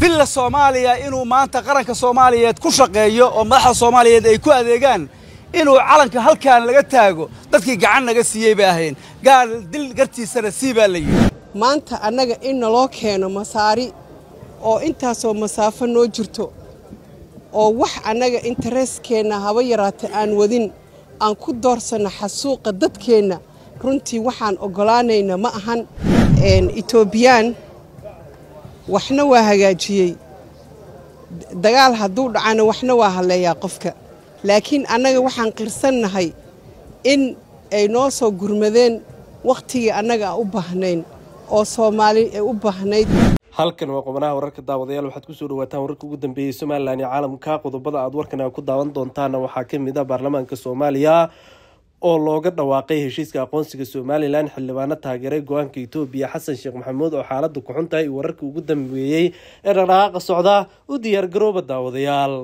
villa soomaaliya inuu maanta qaranka soomaaliyeed ku shaqeeyo oo madaxda soomaaliyeed ay ku adeegaan inuu calanka halkan laga taago dadkii gacan naga siiyey bay ahayn gaal dil gartiisana sii baa la yidhi maanta annaga in naloo keeno masaari oo intaasoo masaafo noo jirto oo wax annaga intareeskeenna haba yaraata aan wadin aan ku doorsanno xasuuqa dadkeenna runtii waxaan ogolaanayna ma ahan etoobiyaan waxna waa hagaajiyey dagaal hadduu dhacana waxna waa halleeyaa qofka laakiin annaga waxaan qirsannahay in ay noo soo gurmadeen wakhtigii annaga aan u baahnayn oo soomaali ay u baahnayd halkan waa qobanaha wararka daawadayaal waxaad kusoo dhawaataan wararka ugu dambeeyey somalilan iyo caalamka qodobada aad warkan ku daawan doontaana waxaa ka mid a ah baarlamaanka soomaaliya oo looga dhawaaqay heshiiska aqoonsiga somalilan xildhibaano taageeray go-aanka etoobiya xasan sheekh maxamuud oo xaaladdu ku xun tahay wararkii ugu dambeeyey ee dhaqdhaqaaqa socda u diyaargarooba daawadayaal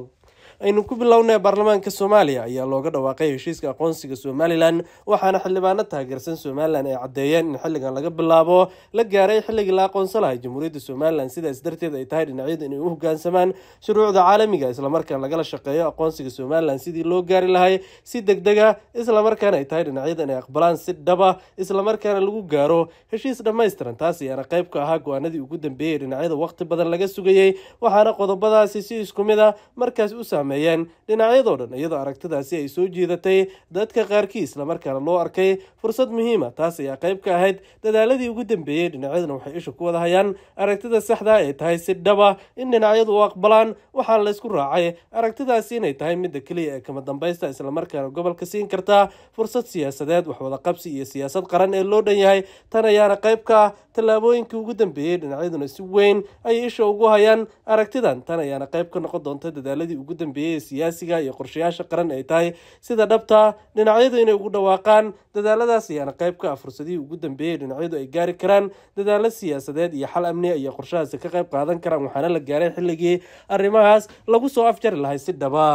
aynu ku bilownay baarlamaanka soomaaliya ayaa looga dhawaaqay heshiiska aqoonsiga somalilan waxaana xildhibaano taageersan somalilan ay caddeeyeen in xilligan laga bilaabo la gaaray xilligii la aqoonsan lahay jamhuuriyadda somalilan sidaas darteed ay tahay dhinacyada inay u hogaansamaan shuruucda caalamiga islamarkaan lagala shaqeeyo aqoonsiga somalilan sidii loo gaari lahay si deg dega ah, islamarkaana ay tahay dhinacyada inay aqbalaan si dhaba ah, islamarkaana lagu gaaro heshiis dhammaystiran taas ayaana qayb ka ahaa go-aanadii ugu dambeeyey dhinacyada waqti badan laga sugayey waxaana qodobadaasi si isku mid a ah markaas u saamey sameeyeen dhinacyadoo dhan iyadoo aragtidaasi ay soo jiidatay dadka qaarkii islamarkaana loo arkay fursad muhiima ah. taas ayaa qayb ka ahayd dadaaladii ugu dambeeyey dhinacyaduna waxay isha ku wada hayaan aragtida saxdaa ah ee tahay si dhaba ah in dhinacyadu u aqbalaan waxaan laysku raacay aragtidaasi inay tahay midda keliya ee kama dambaysta islamarkaana gobolka siin karta fursad siyaasadeed waxwada qabsi iyo siyaasad qaran ee loo dhan yahay tan ayaana qayb ka ah tallaabooyinkii ugu dambeeyey dhinacyaduna si weyn ayay isha ugu hayaan aragtidan tan ayaana qayb ka noqon doonta dadaaladii ugu dambeeyey dambeeyey siyaasiga iyo qorshayaasha qaran ay tahay sida dhabtaa dhinacyadu inay ugu dhawaaqaan dadaaladaas ayaana qayb ka ah fursadihii ugu dambeeyey dhinacyadu ay gaari karaan dadaalo siyaasadeed iyo xal amni ayaa qorshahaasi ka qayb qaadan karaan waxaana la gaaray xilligii arrimahaas lagu soo afjari lahay si dhaba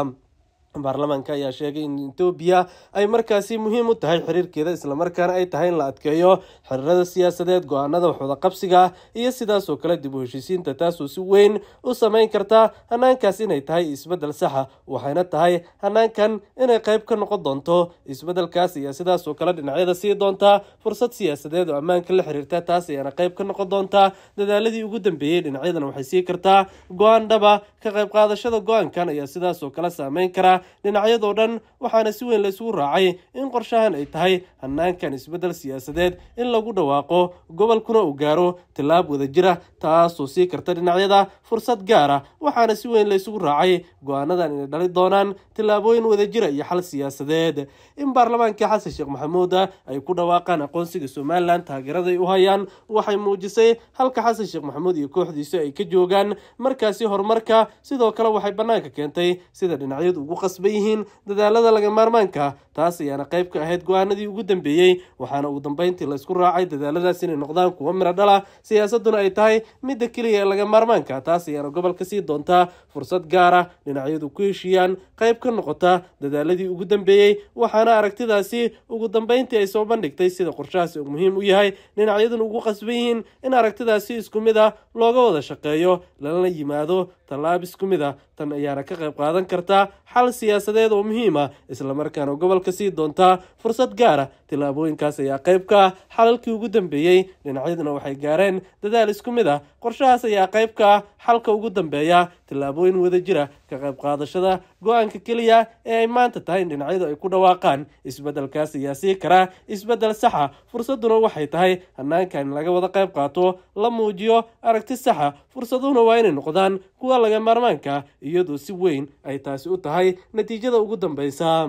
baarlamaanka ayaa sheegay in etoobiya ay markaasi muhiim u tahay xiriirkeeda islamarkaana ay tahay in la adkeeyo xiriirada siyaasadeed go-aanada waxwada qabsiga iyo sidaasoo kale dib u heshiisiinta taasoo si weyn u samayn karta hanaankaas inay tahay isbeddel saxa ah. waxayna tahay hanaankan inay qayb ka noqon doonto isbeddelkaas ayaa sidaas oo kale dhinacyada sii doonta fursad siyaasadeed oo ammaanka la xiriirta taas ayaana qayb ka noqon doonta dadaaladii ugu dambeeyey dhinacyadana waxay sii kartaa go-aan dhaba ka qeyb qaadashada go-aankan ayaa sidaasoo kale saameyn kara dhinacyadoo dhan waxaana si weyn laysugu raacay in qorshahan ay tahay hannaankan isbeddel siyaasadeed in lagu dhawaaqo gobolkuna uu gaaro tillaab wadajira ah, taasoo sii karta dhinacyada fursad gaara ah. waxaana si weyn laysugu raacay go-aanadan inay dhali doonaan tillaabooyin wadajira iyo xal siyaasadeed in baarlamaanka xasan sheekh maxamuud ah ay ku dhawaaqaan aqoonsiga somalilan taageeraday u hayaan waxay muujisay halka xasan sheekh maxamuud iyo kooxdiisa ay ka joogaan markaasi horumarka sidoo kale waxay bannaanka keentay sida dhinacyadu ugu qasban yihiin dadaalada laga maarmaanka taas ayaana qayb ka ahayd go-aanadii ugu dambeeyey waxaana ugu dambayntii laysku raacay dadaaladaas inay noqdaan kuwo miro dhal siyaasaduna ay tahay midda keliya ee laga maarmaanka taas ayaana gobolka sii doontaa fursad gaara ah, dhinacyadu ku heshiiyaan qayb ka noqota dadaaladii ugu dambeeyey waxaana aragtidaasi ugu dambayntii ay soo bandhigtay sida qorshahaasi uu muhiim u yahay dhinacyaduna ugu qasban yihiin in aragtidaasi isku mid ah looga wada shaqeeyo lalana yimaado tallaab isku mid ah tan ayaana ka qayb qaadan kartaa xal siyaasadeed oo muhiim ah islamarkaana gobolka sii doontaa fursad gaara ah ayaa qayb ka ah xalalkii ugu dambeeyey dhinacyaduna waxay gaareen dadaal isku mid ah qorshahaas ayaa qayb ka ah xalka ugu dambeeya tillaabooyin jira ka qayb qaadashada go-aanka keliya ee ay maanta tahay in dhinacyadu ay ku dhawaaqaan isbeddelkaas ayaa sii karaa isbeddel saxa fursaduna waxay tahay hanaanka in laga wada qayb qaato la muujiyo aragti saxa fursaduhuna waa inay noqdaan kuwa laga maarmaanka iyadoo si weyn ay taasi u tahay natiijada ugu dambaysa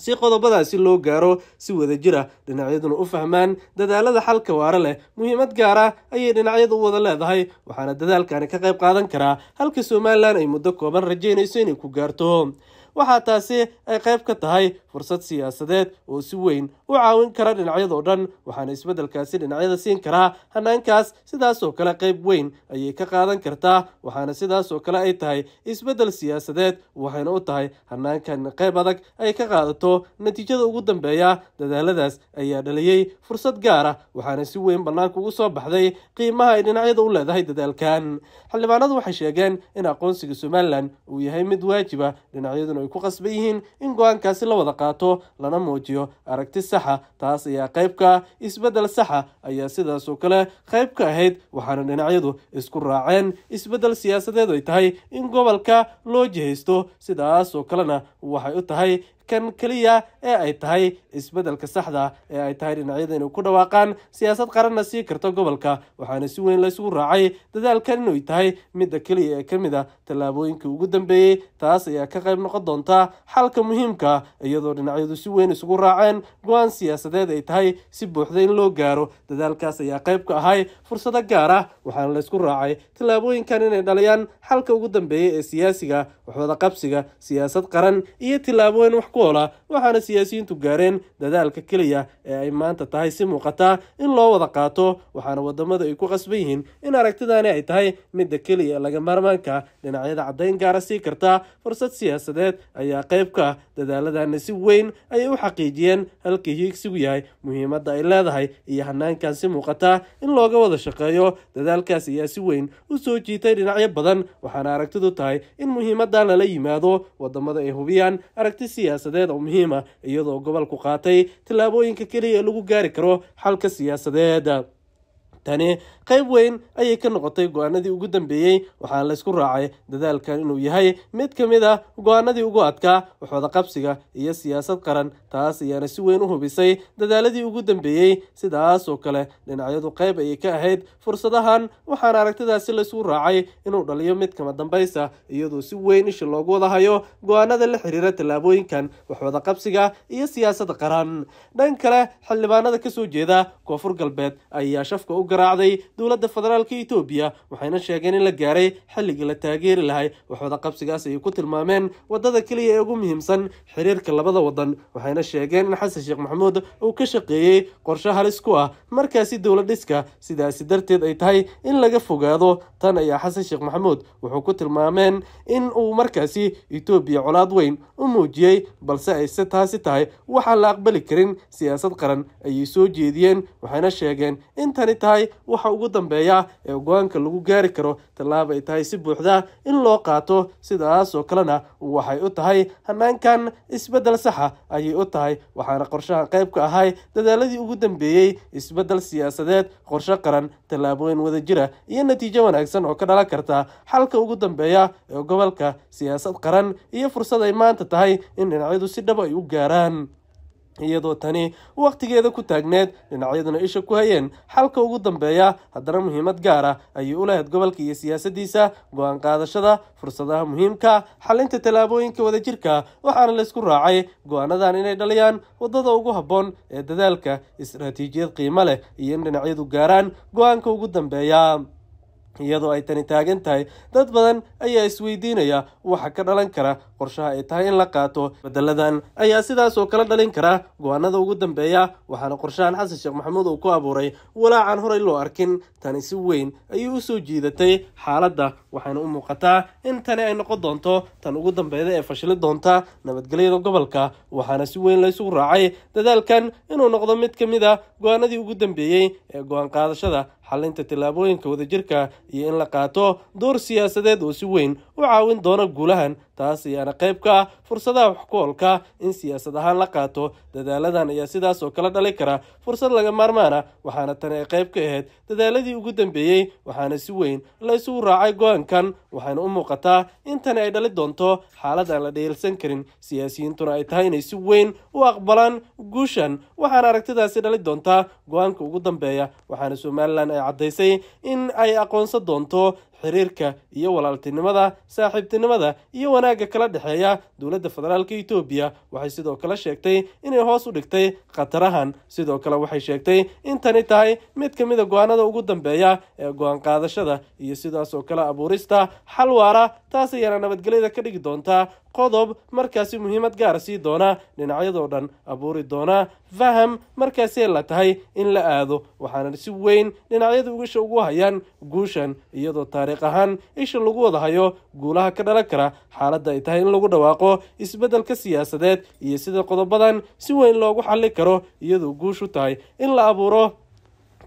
si qodobadaasi loo gaaro si wada ah dhinacyaduna u fahmaan dadaalada xalka waare leh muhiimad gaar ah ayay dhinacyadu u wada leedahay waxaana dadaalkani ka qayb qaadan karaa halka somalilan ay muddo kooban rajaynayso inay ku gaarto waxaa taasi ay qayb ka tahay fursad siyaasadeed oo si weyn u caawin kara dhinacyadoo dhan waxaana isbeddelkaasi dhinacyada siin karaa hanaankaas sidaasoo kale qayb weyn ayay ka qaadan kartaa waxaana sidaasoo kale ay tahay isbeddel siyaasadeed waxayna u tahay hanaankan qayb adag ay ka qaadato natiijada ugu dambeeya dadaaladaas ayaa dhaliyey fursad gaar ah waxaana si weyn bannaanka ugu soo baxday qiimaha ay dhinacyada u leedahay dadaalkan xildhibaanadu waxay sheegeen in aqoonsiga somalilan uu yahay mid waajiba dhinacyaduna ay ku qasban yihiin in go-aankaasi la wada qaato lana muujiyo aragti saxa taas ayaa qayb ka ah isbeddel saxa ayaa sidaasoo kale qayb ka ahayd waxaana dhinacyadu isku raaceen isbeddel siyaasadeed ay tahay in gobolka loo jihaysto sidaas oo kalena waxay u tahay kan keliya ee ay tahay isbeddelka saxda ee ay tahay dhinacyada inay ku dhawaaqaan siyaasad qaranna sii karta gobolka waxaana si weyn laysugu raacay dadaalkan inuu tahay midda keliya ee ka mid a ah tallaabooyinkai ugu dambeeyey taas ayaa ka qayb noqon doonta xalka muhiimka ah, iyadoo dhinacyadu si weyn isugu raaceen go-aan siyaasadeed ay tahay si buuxda in loo gaaro dadaalkaas ayaa qayb ka ahay fursado gaar ah waxaana laysku raacay tallaabooyinkan inay dhaliyaan xalka ugu dambeeyey ee siyaasiga waxwada qabsiga siyaasad qaran iyo tillaabooyin wax ku boqoola waxaana siyaasiyiintu gaareen dadaalka keliya ee ay maanta tahay si muuqata in loo wada qaato waxaana wadamada ay ku qasban yihiin in aragtidaani ay tahay midda keliya laga maarmaanka dhinacyada caddayn gaara sii karta fursad siyaasadeed ayaa qayb ka ah dadaaladana si weyn ayay u xaqiijiyeen halkii hiigsigu yahay muhiimadda ay leedahay iyo hanaankan si muuqata in looga wada shaqeeyo dadaalkaas ayaa si weyn u soo jiitay dhinacyo badan waxaana aragtidu tahay in muhiimadan lala yimaado wadamada ay hubiyaan aragti siyaas siyaasadeed oo muhiim ah iyadoo gobolku qaatay tillaabooyinka keliya ee lagu gaari karo xalka siyaasadeed tani qayb weyn ayay ka noqotay go-aanadii ugu dambeeyey waxaana laysku raacay dadaalkan inuu yahay mid ka mid ah go-aanadii ugu adkaa waxooda qabsiga iyo siyaasad qaran taas ayaana si weyn u hubisay dadaaladii ugu dambeeyey sidaas oo kale dhinacyadu qayb ayay ka ahayd fursadahan waxaana aragtidaasi laysugu raacay inuu dhaliyo mid kama dambaysa iyadoo si weyn isha loogu wadahayo go-aanada la xiriira tallaabooyinkan waxooda qabsiga iyo siyaasada qaran dhan kale xildhibaanada kasoo jeeda koonfur galbeed ayaa shafka u garaacday dowladda federaalka etoobiya waxayna sheegeen in la gaaray xilligii la taageeri lahay waxooda qabsigaas ay ku tilmaameen waddada keliya ee ugu muhiimsan xiriirka labada waddan waxayna sheegeen in xasan sheekh maxamuud uu ka shaqeeyey qorshe halis ku ah markaasi dowla dhiska sidaasi darteed ay tahay in laga fogaado tan ayaa xasan sheekh maxamuud wuxuu ku tilmaameen in uu markaasi etoobiya colaad weyn u muujiyey balse ay si taasi tahay waxaan la aqbali karin siyaasad qaran ayay soo jeediyeen waxayna sheegeen in tani tahay tahay waxa ugu dambeeya ee go-aanka lagu gaari karo tallaab ay tahay si buuxda in loo qaato sidaas oo kalena waxay u tahay hannaankan isbeddel saxa ah ayay u tahay waxaana qorshaha qayb ka ahay dadaaladii ugu dambeeyey isbeddel siyaasadeed qorsho qaran tallaabooyin wada jira iyo natiijo wanaagsan oo ka dhalan karta xalka ugu dambeeya ee gobolka siyaasad qaran iyo fursad ay maanta tahay in dhinacyadu si dhaba ah ay u gaaraan iyadoo tani wakhtigeeda ku taagneed dhinacyaduna isha ku hayeen xalka ugu dambeeya haddana muhiimad gaar ah ayay u lahayd gobolka iyo siyaasaddiisa go-aan qaadashada fursadaha muhiimka xalinta tallaabooyinka wadajirka waxaana laysku raacay go-aanadan inay dhaliyaan waddada ugu habboon ee dadaalka istaraatiijiyad qiimo leh iyo in dhinacyadu gaaraan go-aanka ugu dambeeya iyadoo ay tani taagan tahay dad badan ayaa isweydiinaya waxa ka dhalan kara qorshaha ay tahay in la qaato beddeladan ayaa sidaas oo kala dhalin kara go'aanada ugu dambeeya waxaana qorshahan xasan sheekh maxamuud uu ku abuuray walaacan horey loo arkin tani si weyn ayay u soo jiidatay xaaladda waxaana u muuqataa in tani ay noqon doonto tan ugu dambeyda ee fashili doonta nabadgelyada gobolka waxaana si weyn laysugu raacay dadaalkan inuu noqdo mid ka mid a ah go ugu dambeeyey ee go'aan qaadashada xalinta tillaabooyinka wadajirka ah iyo in la qaato door siyaasadeed oo si weyn u caawin doona guulahan taas ayaana qayb ka ah fursadaha wax in siyaasad ahaan la qaato dadaaladan ayaa sidaas oo kala dhali kara fursad laga maarmaana waxaana tani ay qayb ka ahayd dadaaladii ugu dambeeyey waxaana si weyn la isugu raacay go-aankan waxayna u muuqataa in tani ay dhali doonto xaalad aan la dheelsan karin siyaasiyiintuna ay tahay inay si weyn u aqbalaan guushan waxaana aragtidaasi dhali doontaa go-aanka ugu dambeeya waxaana somalilan ay caddaysay in ay aqoonsan doonto xiriirka iyo walaaltinimada saaxiibtinimada iyo wanaagga kala dhexeeya dowladda federaalka etoobiya waxay sidoo kale sheegtay inay hoos u dhigtay khatarahan sidoo kale waxay sheegtay in tani tahay mid ka mida ah go-aanada ugu dambeeya ee go-aan qaadashada iyo sidaas oo kale abuurista xal waara taas ayaana nabadgelyada ka dhigi doonta qodob markaasi muhiimad gaara sii doona dhinacyadoo dhan abuuri doonaa faham markaasee la tahay in la aado waxaana si weyn dhinacyada ugisha ugu hayaan guushan iyadoo taariikh ahaan isha lagu wada hayo guulaha ka dhalan kara xaaladda ay tahay in lagu dhawaaqo isbeddelka siyaasadeed iyo sida qodobadan si weyn loogu xalli karo iyadoo guushu tahay in la abuuro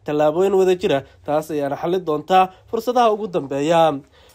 tallaabooyin wada jira taas ayaana xalli doontaa fursadaha ugu dambeeya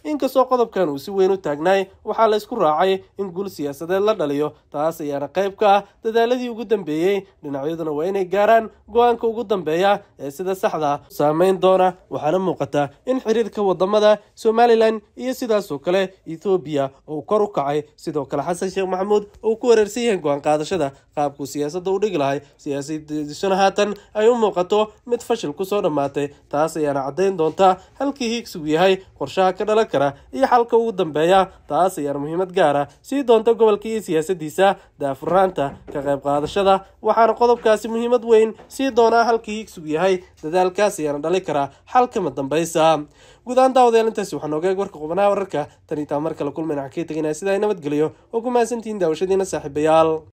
inkastoo qodobkan uu si weyn u taagnaay waxaa la isku raacay in guul siyaasadeed la dhaliyo taas ayaana qayb ka ah dadaaladii ugu dambeeyey dhinacyaduna waa inay gaaraan go-aanka ugu dambeeya ee sida saxda ah. saameyn doona waxaana muuqata in xiriirka waddamada somalilan iyo sidaasoo kale ethoobiya uu kor u kacay sidoo kale xasan sheekh maxamuud uu ku wareersan yahay go-aan qaadashada qaabkuu siyaasadda u dhigi lahay siyaasiyadishana haatan ay u muuqato mid fashil kusoo dhammaatay taas ayaana caddayn doontaa halkii hiigsigu yahay qorshaha ka dhala kara iyo xalka ugu dambeeya taas ayaar muhiimad gaara ah. sii doonta gobolka iyo siyaasadiisa daafuraanta ka qayb qaadashada waxaana qodobkaasi muhiimad weyn sii doonaa halkii igsugu yahay dadaalkaas ayaana dhali kara xalkama dambaysa guud ahaan daawadayaal waxaa nooga ogeeg warka qubanaha wararka tan itaa mar kale kulmayna waxaan kaga tegaynaa sidaa nabadgeliyo oo ku mahadsantihiin daawashadiina saaxiibayaal